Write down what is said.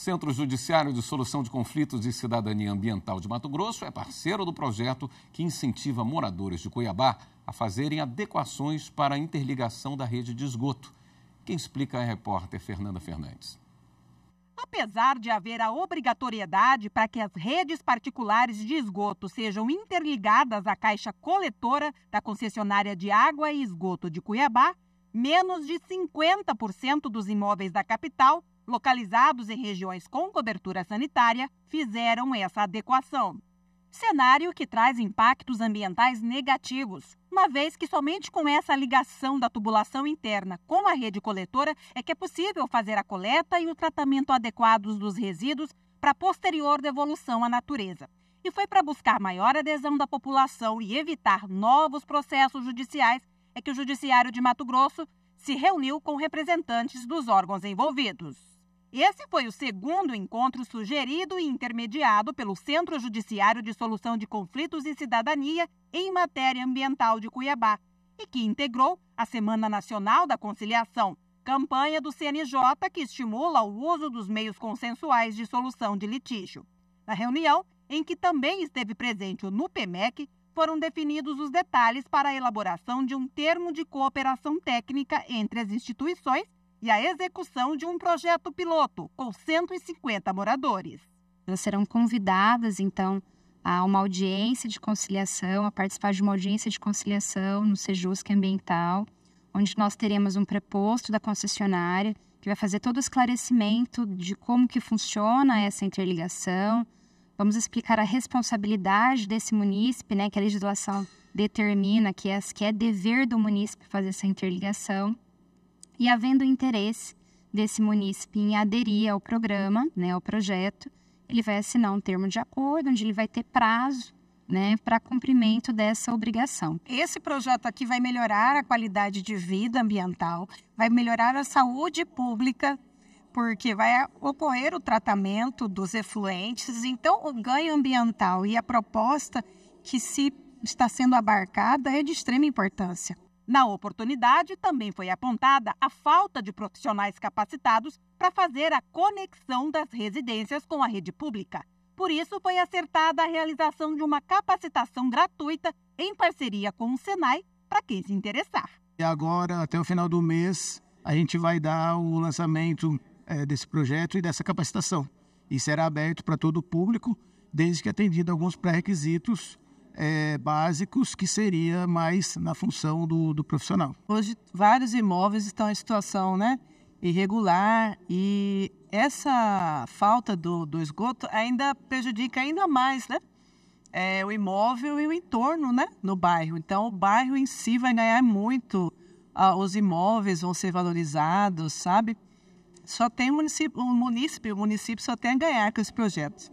Centro Judiciário de Solução de Conflitos de Cidadania Ambiental de Mato Grosso é parceiro do projeto que incentiva moradores de Cuiabá a fazerem adequações para a interligação da rede de esgoto. Quem explica é a repórter Fernanda Fernandes. Apesar de haver a obrigatoriedade para que as redes particulares de esgoto sejam interligadas à caixa coletora da concessionária de água e esgoto de Cuiabá, menos de 50% dos imóveis da capital localizados em regiões com cobertura sanitária, fizeram essa adequação. Cenário que traz impactos ambientais negativos, uma vez que somente com essa ligação da tubulação interna com a rede coletora é que é possível fazer a coleta e o tratamento adequados dos resíduos para posterior devolução à natureza. E foi para buscar maior adesão da população e evitar novos processos judiciais é que o Judiciário de Mato Grosso se reuniu com representantes dos órgãos envolvidos. Esse foi o segundo encontro sugerido e intermediado pelo Centro Judiciário de Solução de Conflitos e Cidadania em Matéria Ambiental de Cuiabá e que integrou a Semana Nacional da Conciliação, campanha do CNJ que estimula o uso dos meios consensuais de solução de litígio. Na reunião, em que também esteve presente o NUPEMEC, foram definidos os detalhes para a elaboração de um termo de cooperação técnica entre as instituições e a execução de um projeto piloto com 150 moradores. Elas serão convidadas, então, a uma audiência de conciliação, a participar de uma audiência de conciliação no Sejusc Ambiental, onde nós teremos um preposto da concessionária que vai fazer todo o esclarecimento de como que funciona essa interligação. Vamos explicar a responsabilidade desse munícipe, né, que a legislação determina que é, que é dever do munícipe fazer essa interligação e havendo interesse desse munícipe em aderir ao programa, né, ao projeto, ele vai assinar um termo de acordo, onde ele vai ter prazo né, para cumprimento dessa obrigação. Esse projeto aqui vai melhorar a qualidade de vida ambiental, vai melhorar a saúde pública, porque vai ocorrer o tratamento dos efluentes. Então, o ganho ambiental e a proposta que se está sendo abarcada é de extrema importância. Na oportunidade, também foi apontada a falta de profissionais capacitados para fazer a conexão das residências com a rede pública. Por isso, foi acertada a realização de uma capacitação gratuita em parceria com o Senai para quem se interessar. E agora, até o final do mês, a gente vai dar o lançamento é, desse projeto e dessa capacitação. E será aberto para todo o público, desde que atendido alguns pré-requisitos é, básicos, que seria mais na função do, do profissional. Hoje, vários imóveis estão em situação né, irregular e essa falta do, do esgoto ainda prejudica ainda mais né, é, o imóvel e o entorno né, no bairro. Então, o bairro em si vai ganhar muito, ah, os imóveis vão ser valorizados, sabe? Só tem o município, o município, o município só tem a ganhar com esse projeto.